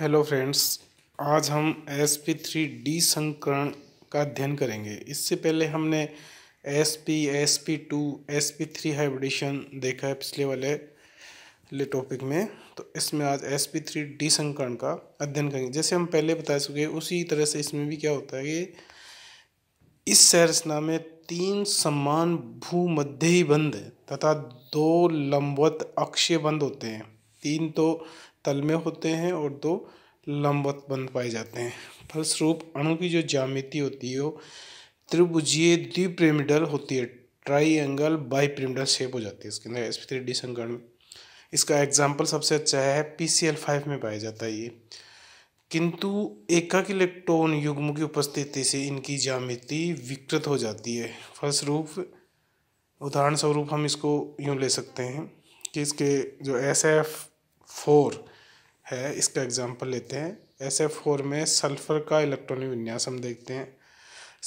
hello friends आज हम S P three D संकरण का अध्ययन करेंगे इससे पहले हमने S P S P two S P three hybridisation देखा है पिछले वाले ले टॉपिक में तो इसमें आज एस पी थ्री डी संकरण का अध्ययन करेंगे जैसे हम पहले बता चुके उसी तरह से इसमें भी क्या होता है कि इस संरचना में तीन समान ही बंद तथा दो लंबवत अक्षय बंद होते हैं तीन तो तल में होते हैं और दो लंबवत बंद पाए जाते हैं फलस्वरूप अणु की जो जामिति होती है वो त्रिभुजीय द्विप्रेमिडल होती है triangle bipyramidal shape हो जाती है इसके अंदर एस थ्री डी संकरण में इसका एग्जाम्पल सबसे अच्छा है पी सी एल फाइव में पाया जाता है ये किंतु एकाक इलेक्ट्रॉन युग्म की उपस्थिति से इनकी जामिति विकृत हो जाती है फलस्वरूप उदाहरण स्वरूप हम इसको यूँ ले सकते हैं कि इसके जो एस एफ फोर है इसका एग्जाम्पल लेते हैं एस एफ फोर में सल्फर का इलेक्ट्रॉनिक विन्यास हम देखते हैं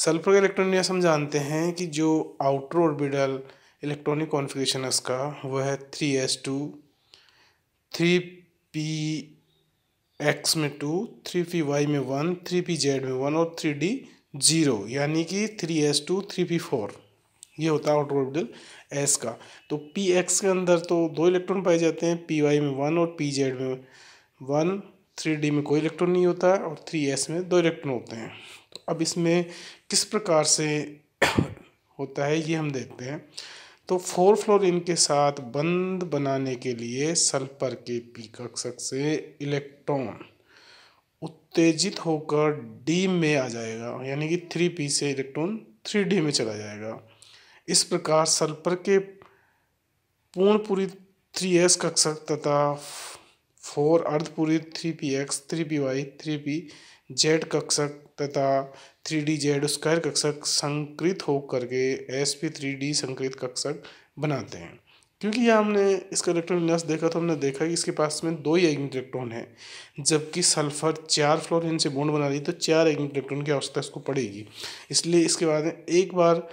सल्फर का इलेक्ट्रॉनिक विन्यास हम जानते हैं कि जो आउटर ऑर्बिटल इलेक्ट्रॉनिक कॉन्फिग्रेशन है इसका वह है three S two three P x में टू थ्री पी वाई में वन थ्री पी जेड में वन और थ्री डी जीरो यानी कि three S two three P four ये होता है आउटर ऑर्बिटल एस का तो पी एक्स के अंदर तो दो इलेक्ट्रॉन पाए जाते हैं पी वाई में वन और पी जेड में वन थ्री डी में कोई इलेक्ट्रॉन नहीं होता और थ्री एस में दो इलेक्ट्रॉन होते हैं तो अब इसमें किस प्रकार से होता है ये हम देखते हैं तो फोर फ्लोरिन के साथ बंद बनाने के लिए सल्फर के पी कक्षक से इलेक्ट्रॉन उत्तेजित होकर डी में आ जाएगा यानी कि थ्री पी से इलेक्ट्रॉन थ्री डी में चला जाएगा इस प्रकार सल्फर के पूर्ण पूरी थ्री एस कक्षक तथा फोर अर्धपुरी three P X three P Y three P Z कक्षक तथा थ्री डी जेड स्क्वायर कक्षक संकृत होकर के एस पी थ्री डी संकृत कक्षक बनाते हैं क्योंकि यह हमने इसका इलेक्ट्रॉन विन्यास देखा तो हमने देखा कि इसके पास में दो ही एगिन इलेक्ट्रॉन है जबकि सल्फर चार फ्लोरिन से बॉन्ड बना रही तो चार एगिन इलेक्ट्रॉन की आवश्यकता इसको पड़ेगी इसलिए इसके बाद में एक बार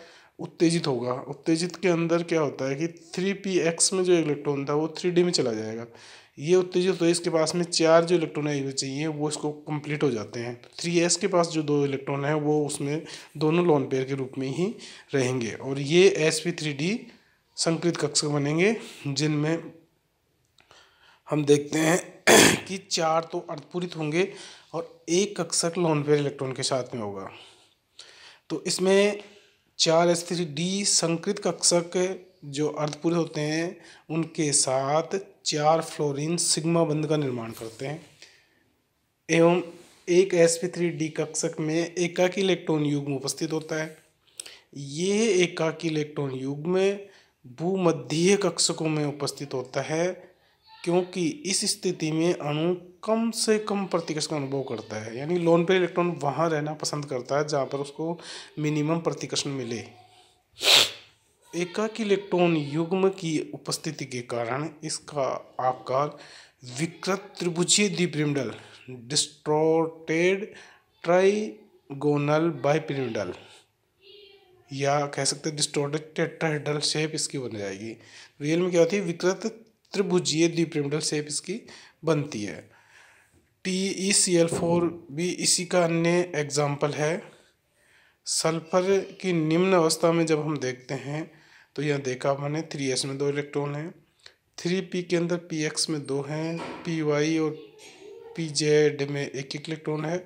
उत्तेजित होगा उत्तेजित के अंदर क्या होता है कि थ्री पी एक्स में जो इलेक्ट्रॉन था वो थ्री डी में चला जाएगा ये उत्तेजित तो इसके पास में चार जो इलेक्ट्रॉन हुए चाहिए वो इसको कंप्लीट हो जाते हैं थ्री एस के पास जो दो इलेक्ट्रॉन है वो उसमें दोनों लोन पेयर के रूप में ही रहेंगे और ये एस पी थ्री डी संकृत कक्ष बनेंगे जिनमें हम देखते हैं कि चार तो अर्धपूरित होंगे और एक कक्षक लोन पेयर इलेक्ट्रॉन के साथ में होगा तो इसमें चार एस थ्री डी संकृत कक्षक जो अर्धपूरित होते हैं उनके साथ चार फ्लोरीन सिग्मा बंद का निर्माण करते हैं एवं एक एस पी थ्री डी कक्षक में एकाकी इलेक्ट्रॉन युग्म उपस्थित होता है ये एकाकी इलेक्ट्रॉन युग में भूमध्य कक्षकों में उपस्थित होता है क्योंकि इस स्थिति में अणु कम से कम का अनुभव करता है यानी लोन पे इलेक्ट्रॉन वहाँ रहना पसंद करता है जहाँ पर उसको मिनिमम प्रतिकर्षण मिले एकाकी इलेक्ट्रॉन युग्म की उपस्थिति के कारण इसका आकार विकृत त्रिभुजीय द्विपिरिमडल डिस्ट्रोटेड ट्राइगोनल बाइपिरिमडल या कह सकते डिस्ट्रोटेड ट्राइडल शेप इसकी बन जाएगी रियल में क्या होती है विकृत त्रिभुजीय द्विपिरिमडल शेप इसकी बनती है T E C L four भी इसी का अन्य एग्जाम्पल है सल्फर की निम्न अवस्था में जब हम देखते हैं तो यहाँ देखा मैंने थ्री एस में दो इलेक्ट्रॉन हैं थ्री पी के अंदर पी एक्स में दो हैं पी वाई और पी जेड में एक एक इलेक्ट्रॉन है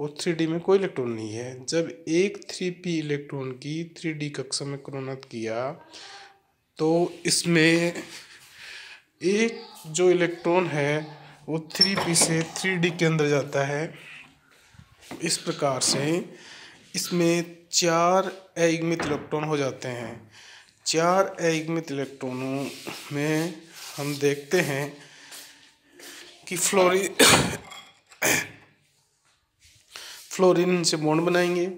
और थ्री डी में कोई इलेक्ट्रॉन नहीं है जब एक थ्री पी इलेक्ट्रॉन की थ्री डी कक्षा में क्रोनत किया तो इसमें एक जो इलेक्ट्रॉन है वो थ्री पी से थ्री डी के अंदर जाता है इस प्रकार से इसमें चार एग्मित इलेक्ट्रॉन हो जाते हैं चार एग्मित इलेक्ट्रॉनों में हम देखते हैं कि फ्लोरी फ्लोरिन से बॉन्ड बनाएंगे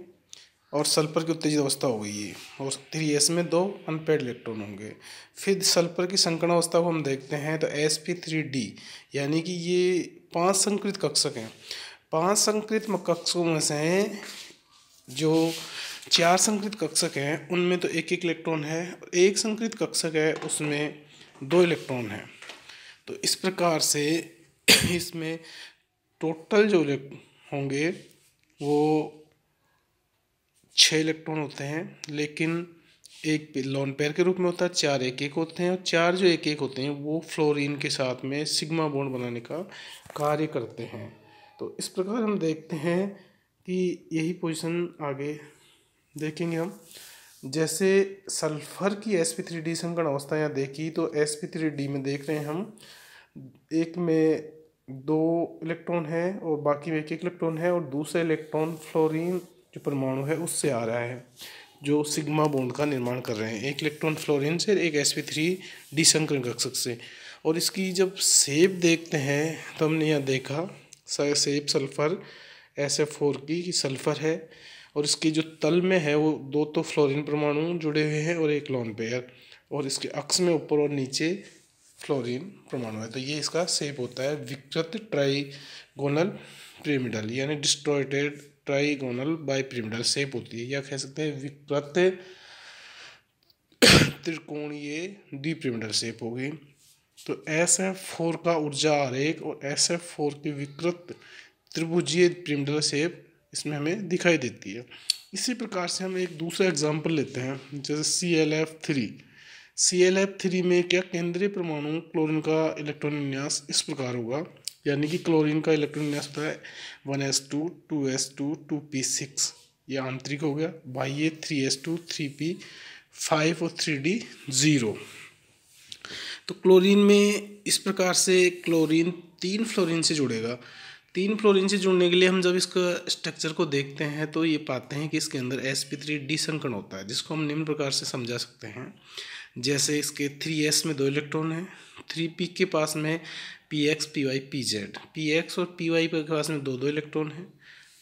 और सल्फर की उत्तेजित अवस्था हो गई है और थ्री एस में दो अनपेड इलेक्ट्रॉन होंगे फिर सल्फर की संकरण अवस्था को हम देखते हैं तो एस पी थ्री डी यानी कि ये पांच संकृत कक्षक हैं पांच संकृत कक्षकों में से जो चार संकृत कक्षक हैं उनमें तो एक एक इलेक्ट्रॉन है एक संकृत कक्षक है उसमें दो इलेक्ट्रॉन हैं तो इस प्रकार से इसमें टोटल जो होंगे वो छः इलेक्ट्रॉन होते हैं लेकिन एक लॉन पेयर के रूप में होता है चार एक एक होते हैं और चार जो एक एक होते हैं वो फ्लोरीन के साथ में सिग्मा बॉन्ड बनाने का कार्य करते हैं तो इस प्रकार हम देखते हैं कि यही पोजीशन आगे देखेंगे हम जैसे सल्फर की एस पी थ्री डी संकरण अवस्था यहाँ देखी तो एस पी थ्री डी में देख रहे हैं हम एक में दो इलेक्ट्रॉन है और बाकी में एक एक इलेक्ट्रॉन है और दूसरा इलेक्ट्रॉन फ्लोरीन जो परमाणु है उससे आ रहा है जो सिग्मा बोंड का निर्माण कर रहे हैं एक इलेक्ट्रॉन फ्लोरीन से एक एस पी थ्री डी संकरण कक्षक से और इसकी जब सेप देखते हैं तो हमने यहाँ देखा shape sulphur S F four की सल्फ़र है और इसके जो तल में है वो दो तो फ्लोरिन परमाणु जुड़े हुए हैं और एक लॉन पेयर और इसके अक्स में ऊपर और नीचे फ्लोरिन परमाणु है तो ये इसका सेप होता है विकृत ट्राइगोनल पिरामिडल यानी distorted trigonal bipyramidal shape होती है या कह सकते हैं विकृत त्रिकोणीय प्रिमिडल सेप होगी तो एस एफ फोर का ऊर्जा आरेख और एस एफ फोर की विकृत त्रिभुजीय पिरामिडल सेप इसमें हमें दिखाई देती है इसी प्रकार से हम एक दूसरा एग्जाम्पल लेते हैं जैसे C L F three C L F three में क्या केंद्रीय परमाणु क्लोरीन का इलेक्ट्रॉन विन्यास इस प्रकार होगा यानी कि क्लोरीन का इलेक्ट्रॉन विन्यास होता है one s two two s two two p six ये आंतरिक हो गया बाई ए three S two three p five और थ्री डी ज़ीरो तो क्लोरीन में इस प्रकार से क्लोरीन तीन फ्लोरीन से जुड़ेगा तीन फ्लोरिन से जुड़ने के लिए हम जब इसका स्ट्रक्चर को देखते हैं तो ये पाते हैं कि इसके अंदर एस पी थ्री डी संकरण होता है जिसको हम निम्न प्रकार से समझा सकते हैं जैसे इसके थ्री एस में दो इलेक्ट्रॉन हैं थ्री पी के पास में p x p y p z p x और पी वाई के पास में दो दो इलेक्ट्रॉन हैं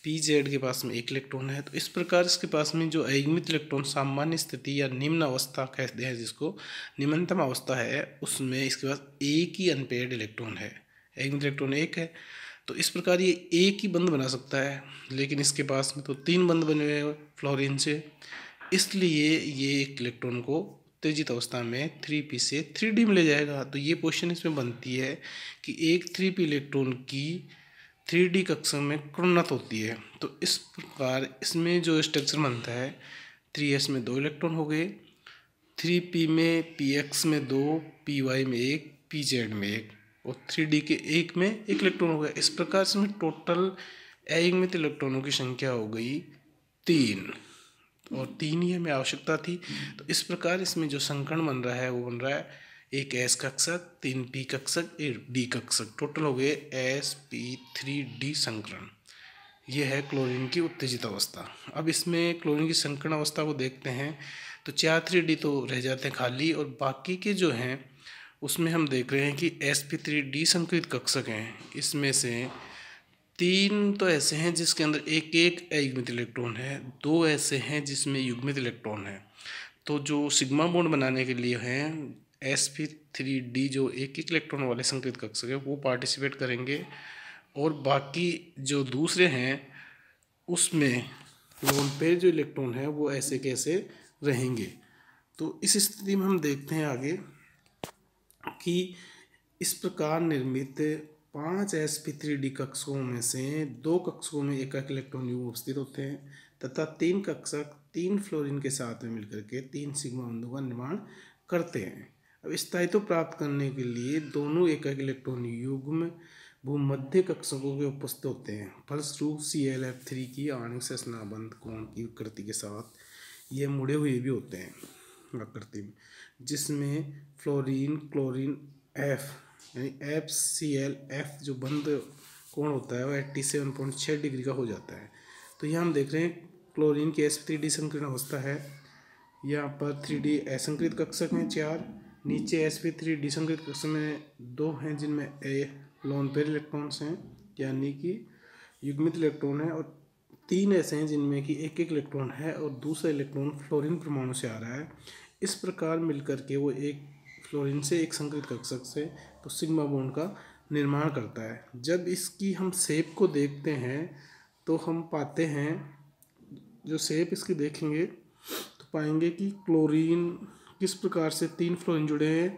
पी जेड के पास में एक इलेक्ट्रॉन है तो इस प्रकार इसके पास में जो अयुग्मित इलेक्ट्रॉन सामान्य स्थिति या निम्न अवस्था कहते हैं जिसको निम्नतम अवस्था है उसमें इसके पास एक ही अनपेड इलेक्ट्रॉन है अयुग्मित इलेक्ट्रॉन एक है तो इस प्रकार ये एक ही बंद बना सकता है लेकिन इसके पास में तो तीन बंद बने हुए हैं से इसलिए ये एक इलेक्ट्रॉन को उत्तेजित अवस्था में थ्री पी से थ्री डी में ले जाएगा तो ये क्वेश्चन इसमें बनती है कि एक थ्री पी इलेक्ट्रॉन की थ्री डी कक्षा में क्रोन्नत होती है तो इस प्रकार इसमें जो स्ट्रक्चर बनता है थ्री एस में दो इलेक्ट्रॉन हो गए थ्री पी में पी एक्स में दो पी वाई में एक पी जेड में एक और थ्री डी के एक में एक इलेक्ट्रॉन हो गया इस प्रकार इसमें टोटल एक में इलेक्ट्रॉनों तो की संख्या हो गई तीन और तीन ही हमें आवश्यकता थी तो इस प्रकार इसमें जो संकरण बन रहा है वो बन रहा है एक एस कक्षक तीन पी कक्षक एक डी कक्षक टोटल हो गए एस पी थ्री डी संकरण ये है क्लोरीन की उत्तेजित अवस्था अब इसमें क्लोरीन की संकरण अवस्था को देखते हैं तो चार थ्री डी तो रह जाते हैं खाली और बाकी के जो हैं उसमें हम देख रहे हैं कि एस पी थ्री डी संकृत कक्षक हैं इसमें से तीन तो ऐसे हैं जिसके अंदर एक एक अयुग्मित इलेक्ट्रॉन है दो ऐसे हैं जिसमें युग्मित इलेक्ट्रॉन है तो जो सिग्मा बोन्ड बनाने के लिए हैं एस पी थ्री डी जो एक एक इलेक्ट्रॉन वाले संकृत कक्षक है वो पार्टिसिपेट करेंगे और बाकी जो दूसरे हैं उसमें लोन पे जो इलेक्ट्रॉन है वो ऐसे कैसे रहेंगे तो इस स्थिति में हम देखते हैं आगे कि इस प्रकार निर्मित पांच एस पी थ्री डी कक्षकों में से दो कक्षकों में एक एक इलेक्ट्रॉन युग उपस्थित होते हैं तथा तीन कक्षक तीन फ्लोरीन के साथ में मिलकर के तीन सिग्मा बंधु का निर्माण करते हैं अब स्थायित्व प्राप्त करने के लिए दोनों एक एक इलेक्ट्रॉन युग में भूमध्य कक्षकों के उपस्थित होते हैं फलस्वरूप सी एल एफ थ्री की आणविक संबंध कोण की कृति के साथ ये मुड़े हुए भी होते हैं प्रकृति में जिसमें फ्लोरीन क्लोरीन एफ यानी एफ सी एल एफ जो बंद कोण होता है वो एट्टी सेवन पॉइंट छः डिग्री का हो जाता है तो यहाँ हम देख रहे हैं क्लोरीन की एस थ्री डी संकीर्ण अवस्था है यहाँ पर थ्री डी असंकृत कक्षक हैं चार नीचे एस पी थ्री डी संकृत कक्षक में दो हैं जिनमें ए लोन पेयर इलेक्ट्रॉन्स हैं यानी कि युग्मित इलेक्ट्रॉन है और तीन ऐसे हैं जिनमें कि एक एक इलेक्ट्रॉन है और दूसरा इलेक्ट्रॉन फ्लोरीन परमाणु से आ रहा है इस प्रकार मिलकर के वो एक फ्लोरिन से एक संकृत कक्षक से तो सिग्मा बोन का निर्माण करता है जब इसकी हम सेप को देखते हैं तो हम पाते हैं जो सेप इसकी देखेंगे तो पाएंगे कि क्लोरीन किस प्रकार से तीन फ्लोरिन जुड़े हैं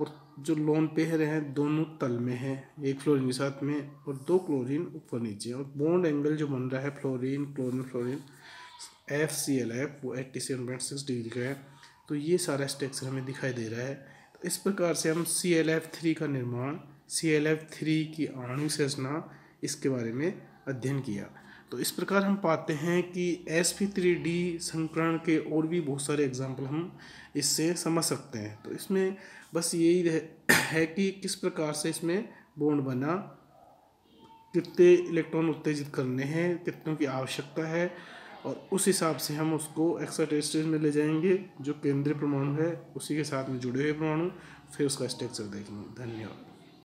और जो लोन पेयर हैं दोनों तल में हैं एक फ्लोरिन के साथ में और दो क्लोरीन ऊपर नीचे और बॉन्ड एंगल जो बन रहा है fluorine chlorine fluorine F C L F वो eighty seven point six degree का है तो ये सारा स्ट्रक्चर हमें दिखाई दे रहा है तो इस प्रकार से हम सी एल एफ थ्री का निर्माण सी एल एफ थ्री की आणु संरचना इसके बारे में अध्ययन किया तो इस प्रकार हम पाते हैं कि एस पी थ्री डी संकरण के और भी बहुत सारे एग्जाम्पल हम इससे समझ सकते हैं तो इसमें बस यही है कि किस प्रकार से इसमें बोन्ड बना कितने इलेक्ट्रॉन उत्तेजित करने हैं कितनों की आवश्यकता है और उस हिसाब से हम उसको एक्स्ट्रा टेस्ट में ले जाएंगे जो केंद्रीय परमाणु है उसी के साथ में जुड़े हुए परमाणु फिर उसका स्ट्रक्चर देखेंगे धन्यवाद